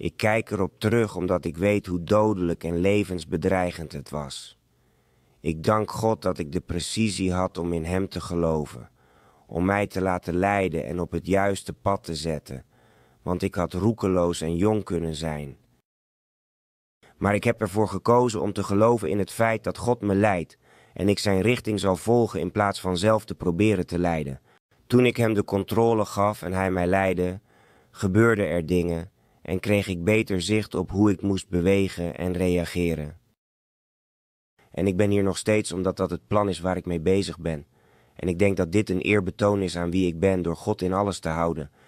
Ik kijk erop terug omdat ik weet hoe dodelijk en levensbedreigend het was. Ik dank God dat ik de precisie had om in Hem te geloven, om mij te laten leiden en op het juiste pad te zetten, want ik had roekeloos en jong kunnen zijn. Maar ik heb ervoor gekozen om te geloven in het feit dat God me leidt en ik Zijn richting zal volgen in plaats van zelf te proberen te leiden. Toen ik Hem de controle gaf en Hij mij leidde, gebeurden er dingen en kreeg ik beter zicht op hoe ik moest bewegen en reageren. En ik ben hier nog steeds omdat dat het plan is waar ik mee bezig ben. En ik denk dat dit een eerbetoon is aan wie ik ben door God in alles te houden